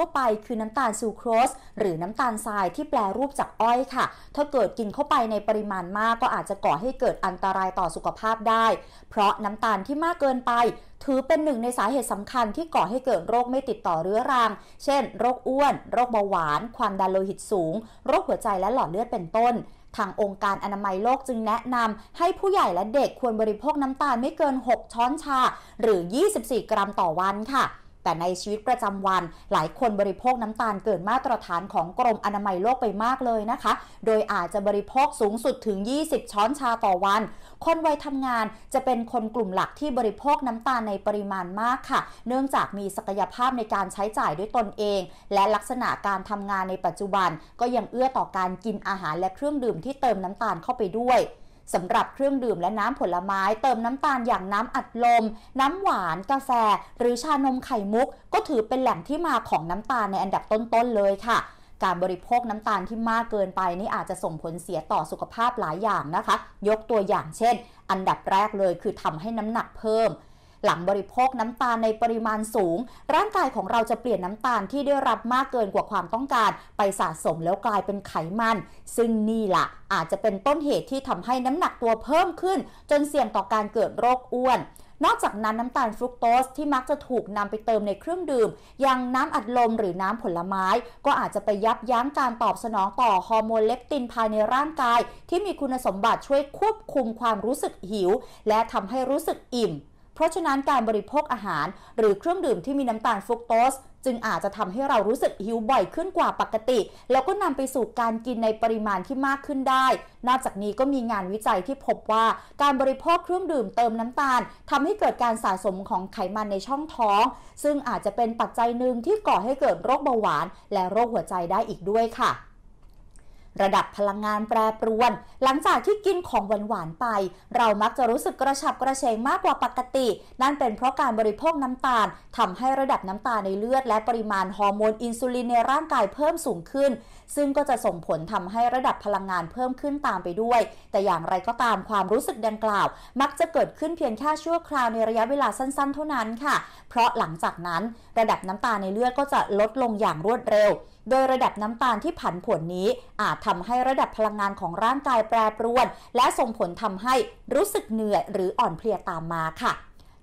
ทั่วไปคือน้ำตาลซูโครสหรือน้ำตาลทรายที่แปลรูปจากอ้อยค่ะ ถ้าเกิดกินเข้าไปในปริมาณมากก็อาจจะก่อให้เกิดอันตรายต่อสุขภาพได้เพราะน้ำตาลที่มากเกินไป ถือเป็นหนึ่งในสาเหตุสำคัญที่ก่อให้เกิดโรคไม่ติดต่อเรื้อรังเช่น โรคอ้วน โรคเบาหวาน ความดันโลหิตสูง โรคหัวใจและหลอดเลือดเป็นต้น ทางองค์การอนามัยโลกจึงแนะนำให้ผู้ใหญ่และเด็กควรบริโภคน้ำตาลไม่เกิน 6 ช้อนชา หรือ 24 กรัมต่อวันค่ะแต่ในชีวิตประจำวัน หลายคนบริโภคน้ำตาลเกินมาตรฐานของกรมอนามัยโลกไปมากเลยนะคะ โดยอาจจะบริโภคสูงสุดถึง 20 ช้อนชาต่อวัน คนวัยทำงานจะเป็นคนกลุ่มหลักที่บริโภคน้ำตาลในปริมาณมากค่ะ เนื่องจากมีศักยภาพในการใช้จ่ายด้วยตนเอง และลักษณะการทำงานในปัจจุบันก็ยังเอื้อต่อการกินอาหารและเครื่องดื่มที่เติมน้ำตาลเข้าไปด้วยสำหรับเครื่องดื่มและน้ำผลไม้เติมน้ำตาลอย่างน้ำอัดลม น้ำหวาน กาแฟ หรือชานมไข่มุก ก็ถือเป็นแหล่งที่มาของน้ำตาลในอันดับต้นๆเลยค่ะ การบริโภคน้ำตาลที่มากเกินไปนี่อาจจะส่งผลเสียต่อสุขภาพหลายอย่างนะคะ ยกตัวอย่างเช่น อันดับแรกเลยคือทำให้น้ำหนักเพิ่มหลังบริโภคน้ำตาลในปริมาณสูง ร่างกายของเราจะเปลี่ยนน้ำตาลที่ได้รับมากเกินกว่าความต้องการไปสะสมแล้วกลายเป็นไขมัน ซึ่งนี่ละ่ะ อาจจะเป็นต้นเหตุที่ทำให้น้ำหนักตัวเพิ่มขึ้นจนเสี่ยงต่อการเกิดโรคอ้วน นอกจากนั้นน้ำตาลฟรุกโตสที่มักจะถูกนำไปเติมในเครื่องดื่มอย่างน้ำอัดลมหรือน้ำผลไม้ ก็อาจจะไปยับยั้งการตอบสนองต่อฮอร์โมนเลปตินภายในร่างกาย ที่มีคุณสมบัติช่วยควบคุมความรู้สึกหิว และทำให้รู้สึกอิ่มเพราะฉะนั้นการบริโภคอาหาร หรือเครื่องดื่มที่มีน้ำตาลฟรุกโตส จึงอาจจะทำให้เรารู้สึกหิวบ่อยขึ้นกว่าปกติ แล้วก็นำไปสู่การกินในปริมาณที่มากขึ้นได้นอกจากนี้ก็มีงานวิจัยที่พบว่า การบริโภคเครื่องดื่มเติมน้ำตาล ทำให้เกิดการสะสมของไขมันในช่องท้อง ซึ่งอาจจะเป็นปัจจัยหนึ่งที่ก่อให้เกิดโรคเบาหวานและโรคหัวใจได้อีกด้วยค่ะระดับพลังงานแปรปรวนหลังจากที่กินของหวานๆ ไป เรามักจะรู้สึกกระฉับกระเฉงมากกว่าปกติ นั่นเป็นเพราะการบริโภคน้ำตาลทำให้ระดับน้ำตาลในเลือดและปริมาณฮอร์โมนอินซูลินในร่างกายเพิ่มสูงขึ้นซึ่งก็จะส่งผลทำให้ระดับพลังงานเพิ่มขึ้นตามไปด้วย แต่อย่างไรก็ตามความรู้สึกดังกล่าว มักจะเกิดขึ้นเพียงแค่ชั่วคราวในระยะเวลาสั้นๆเท่านั้นค่ะ เพราะหลังจากนั้นระดับน้ำตาในเลือดก็จะลดลงอย่างรวดเร็ว โดยระดับน้ำตาลที่ผันผวนนี้อาจทำให้ระดับพลังงานของร่างกายแปรปรวน และส่งผลทำให้รู้สึกเหนื่อยหรืออ่อนเพลียตามมาค่ะ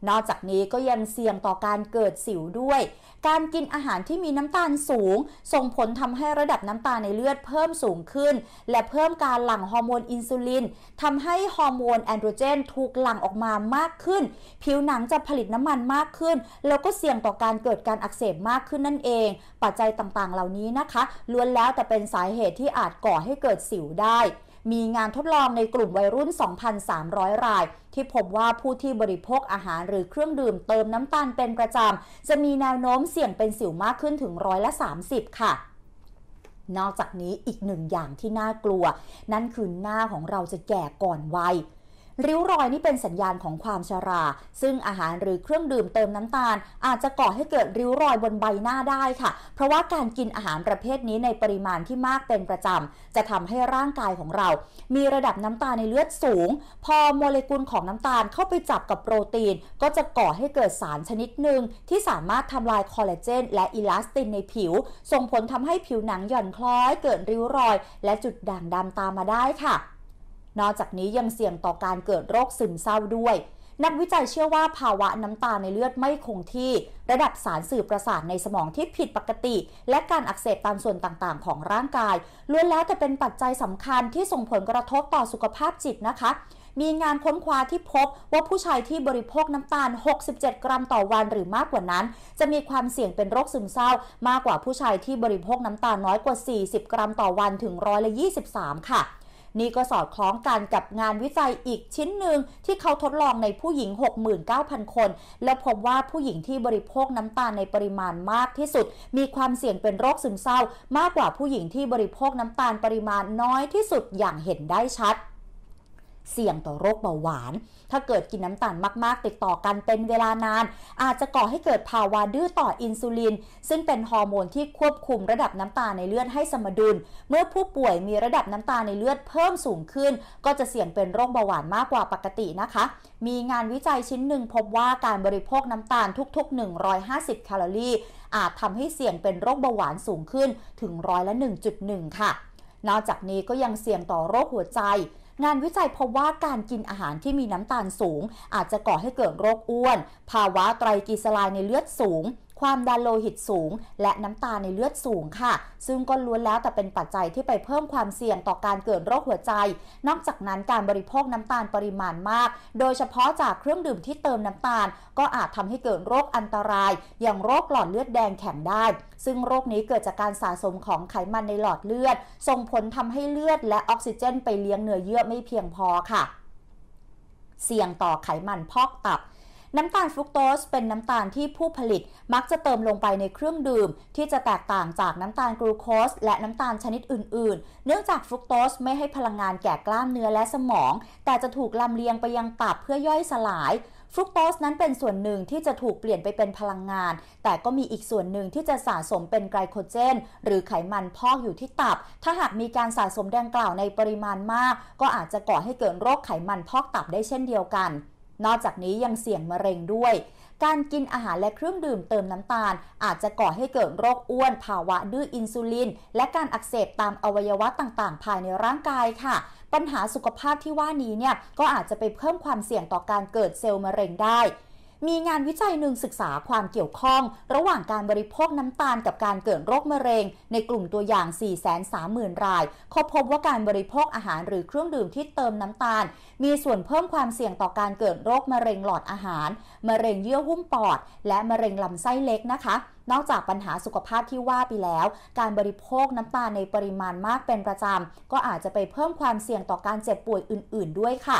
นอกจากนี้ก็ยังเสี่ยงต่อการเกิดสิวด้วย การกินอาหารที่มีน้ำตาลสูง ส่งผลทำให้ระดับน้ำตาลในเลือดเพิ่มสูงขึ้น และเพิ่มการหลั่งฮอร์โมนอินซูลินทำให้ฮอร์โมนแอนโดรเจนถูกหลั่งออกมามากขึ้น ผิวหนังจะผลิตน้ำมันมากขึ้น แล้วก็เสี่ยงต่อการเกิดการอักเสบมากขึ้นนั่นเอง ปัจจัยต่างๆ เหล่านี้นะคะล้วนแล้วแต่เป็นสาเหตุที่อาจก่อให้เกิดสิวได้มีงานทดลองในกลุ่มวัยรุ่น 2,300 รายที่พบว่าผู้ที่บริโภคอาหารหรือเครื่องดื่มเติมน้ำตาลเป็นประจำจะมีแนวโน้มเสี่ยงเป็นสิวมากขึ้นถึงร้อยละ 30 ค่ะ นอกจากนี้อีกหนึ่งอย่างที่น่ากลัว นั่นคือหน้าของเราจะแก่ก่อนวัยริ้วรอยนี่เป็นสัญญาณของความชรา ซึ่งอาหารหรือเครื่องดื่มเติมน้ำตาลอาจจะก่อให้เกิดริ้วรอยบนใบหน้าได้ค่ะ เพราะว่าการกินอาหารประเภทนี้ในปริมาณที่มากเป็นประจำจะทำให้ร่างกายของเรา มีระดับน้ำตาลในเลือดสูง พอโมเลกุลของน้ำตาลเข้าไปจับกับโปรตีน ก็จะก่อให้เกิดสารชนิดหนึ่งที่สามารถทำลายคอลลาเจน และอิลาสตินในผิว ส่งผลทำให้ผิวหนังหย่อนคล้อยเกิดริ้วรอย และจุดด่างดำตามมาได้ค่ะนอกจากนี้ยังเสี่ยงต่อการเกิดโรคซึมเศร้าด้วย นักวิจัยเชื่อว่าภาวะน้ำตาในเลือดไม่คงที่ ระดับสารสื่อประสาทในสมองที่ผิดปกติ และการอักเสบตามส่วนต่างๆของร่างกาย ล้วนแล้วแต่เป็นปัจจัยสำคัญที่ส่งผลกระทบต่อสุขภาพจิตนะคะ มีงานค้นคว้าที่พบว่าผู้ชายที่บริโภคน้ำตาล 67 กรัมต่อวัน หรือมากกว่านั้น จะมีความเสี่ยงเป็นโรคซึมเศร้า มากกว่าผู้ชายที่บริโภคน้ำตาลน้อยกว่า 40 กรัมต่อวันถึงร้อยละ 23 ค่ะนี่ก็สอดคล้องกันกับงานวิจัยอีกชิ้นหนึ่งที่เขาทดลองในผู้หญิง 69,000 คน แล้วพบว่าผู้หญิงที่บริโภคน้ำตาลในปริมาณมากที่สุด มีความเสี่ยงเป็นโรคซึมเศร้า มากกว่าผู้หญิงที่บริโภคน้ำตาลปริมาณน้อยที่สุดอย่างเห็นได้ชัดเสี่ยงต่อโรคเบาหวาน ถ้าเกิดกินน้ำตาลมากๆ ติดต่อกันเป็นเวลานาน อาจจะก่อให้เกิดภาวะดื้อต่ออินซูลิน ซึ่งเป็นฮอร์โมนที่ควบคุมระดับน้ำตาลในเลือด ให้สมดุล เมื่อผู้ป่วยมีระดับน้ำตาลในเลือดเพิ่มสูงขึ้น ก็จะเสี่ยงเป็นโรคเบาหวานมากกว่าปกตินะคะ มีงานวิจัยชิ้นหนึ่งพบว่าการบริโภคน้ำตาลทุก ๆ 150แคลอรี่อาจทำให้เสี่ยงเป็นโรคเบาหวานสูงขึ้นถึงร้อยละ 1.1 ค่ะ นอกจากนี้ก็ยังเสี่ยงต่อโรคหัวใจงานวิจัยพบว่าการกินอาหารที่มีน้ำตาลสูงอาจจะก่อให้เกิดโรคอ้วนภาวะไตรกลีเซอไรด์ในเลือดสูงความดันโลหิตสูงและน้ำตาในเลือดสูงค่ะ ซึ่งก็ล้วนแล้วแต่เป็นปัจจัยที่ไปเพิ่มความเสี่ยงต่อการเกิดโรคหัวใจ นอกจากนั้นการบริโภคน้ำตาลปริมาณมาก โดยเฉพาะจากเครื่องดื่มที่เติมน้ำตาลก็อาจทำให้เกิดโรคอันตรายอย่างโรคหลอดเลือดแดงแข็งได้ ซึ่งโรคนี้เกิดจากการสะสมของไขมันในหลอดเลือด ส่งผลทำให้เลือดและออกซิเจน ไปเลี้ยงเนื้อเยื่อไม่เพียงพอค่ะ เสี่ยงต่อไขมันพอกตับน้ำตาลฟรุกโตสเป็นน้ำตาลที่ผู้ผลิตมักจะเติมลงไปในเครื่องดื่มที่จะแตกต่างจากน้ำตาลกลูโคสและน้ำตาลชนิดอื่นๆ เนื่องจากฟรุกโตสไม่ให้พลังงานแก่กล้ามเนื้อและสมอง แต่จะถูกลำเลียงไปยังตับเพื่อย่อยสลายฟรุกโตสนั้นเป็นส่วนหนึ่งที่จะถูกเปลี่ยนไปเป็นพลังงาน แต่ก็มีอีกส่วนหนึ่งที่จะสะสมเป็นไกลโคเจนหรือไขมันพอกอยู่ที่ตับ ถ้าหากมีการสะสมดังกล่าวในปริมาณมาก ก็อาจจะก่อให้เกิดโรคไขมันพอกตับได้เช่นเดียวกันนอกจากนี้ยังเสี่ยงมะเร็งด้วย การกินอาหารและเครื่องดื่มเติมน้ำตาล อาจจะก่อให้เกิดโรคอ้วน ภาวะดื้ออินซูลิน และการอักเสบตามอวัยวะต่างๆ ภายในร่างกายค่ะ ปัญหาสุขภาพที่ว่านี้เนี่ย ก็อาจจะไปเพิ่มความเสี่ยงต่อการเกิดเซลล์มะเร็งได้มีงานวิจัยหนึ่งศึกษาความเกี่ยวข้องระหว่างการบริโภคน้ำตาลกับการเกิดโรคมะเร็ง ในกลุ่มตัวอย่าง 430,000 รายเขาพบว่าการบริโภคอาหารหรือเครื่องดื่มที่เติมน้ำตาล มีส่วนเพิ่มความเสี่ยงต่อการเกิดโรคมะเร็งหลอดอาหารมะเร็งเยื่อหุ้มปอด และมะเร็งลำไส้เล็กนะคะ นอกจากปัญหาสุขภาพที่ว่าไปแล้ว การบริโภคน้ำตาลในปริมาณมากเป็นประจำก็อาจจะไปเพิ่มความเสี่ยงต่อการเจ็บป่วยอื่น ๆ ด้วยค่ะ